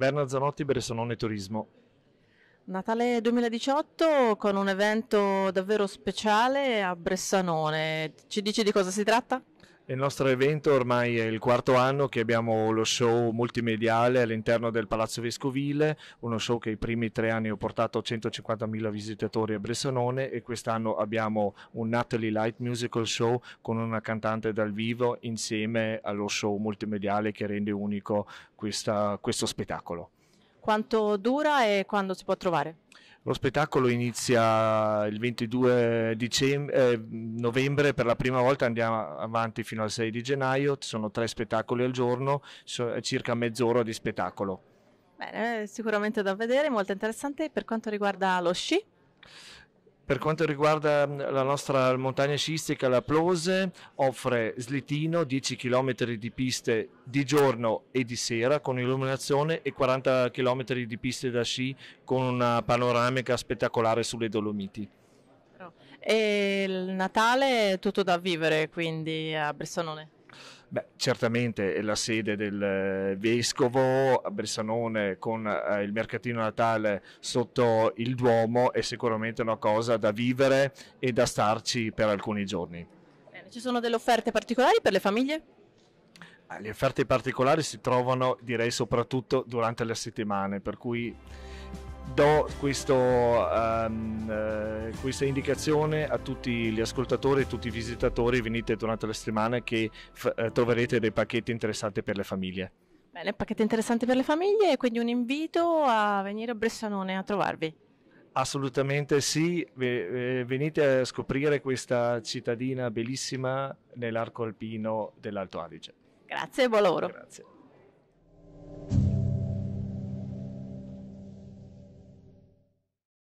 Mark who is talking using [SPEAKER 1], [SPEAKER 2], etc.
[SPEAKER 1] Bernard Zanotti, Bressanone Turismo.
[SPEAKER 2] Natale 2018 con un evento davvero speciale a Bressanone. Ci dici di cosa si tratta?
[SPEAKER 1] Il nostro evento ormai è il quarto anno che abbiamo lo show multimediale all'interno del Palazzo Vescovile, uno show che i primi tre anni ha portato 150.000 visitatori a Bressanone e quest'anno abbiamo un Natalie Light Musical Show con una cantante dal vivo insieme allo show multimediale che rende unico questa, questo spettacolo.
[SPEAKER 2] Quanto dura e quando si può trovare?
[SPEAKER 1] Lo spettacolo inizia il 22 dicembre, eh, novembre, per la prima volta andiamo avanti fino al 6 di gennaio, ci sono tre spettacoli al giorno, so, eh, circa mezz'ora di spettacolo.
[SPEAKER 2] Bene, sicuramente da vedere, molto interessante. Per quanto riguarda lo sci?
[SPEAKER 1] Per quanto riguarda mm, la nostra montagna sciistica, la Plose offre slittino, 10 km di piste di giorno e di sera con illuminazione e 40 km di piste da sci con una panoramica spettacolare sulle Dolomiti.
[SPEAKER 2] E il Natale è tutto da vivere quindi a Bressanone?
[SPEAKER 1] Beh, certamente è la sede del eh, vescovo a Bressanone con eh, il mercatino natale sotto il Duomo è sicuramente una cosa da vivere e da starci per alcuni giorni.
[SPEAKER 2] Bene, ci sono delle offerte particolari per le famiglie? Ah,
[SPEAKER 1] le offerte particolari si trovano, direi, soprattutto durante le settimane, per cui do questo, um, uh, questa indicazione a tutti gli ascoltatori e tutti i visitatori, venite durante la settimana che f- eh, troverete dei pacchetti interessanti per le famiglie.
[SPEAKER 2] Bene, pacchetti interessanti per le famiglie e quindi un invito a venire a Bressanone a trovarvi.
[SPEAKER 1] Assolutamente sì, venite a scoprire questa cittadina bellissima nell'arco alpino dell'Alto Adige.
[SPEAKER 2] Grazie e buon lavoro.
[SPEAKER 1] Grazie.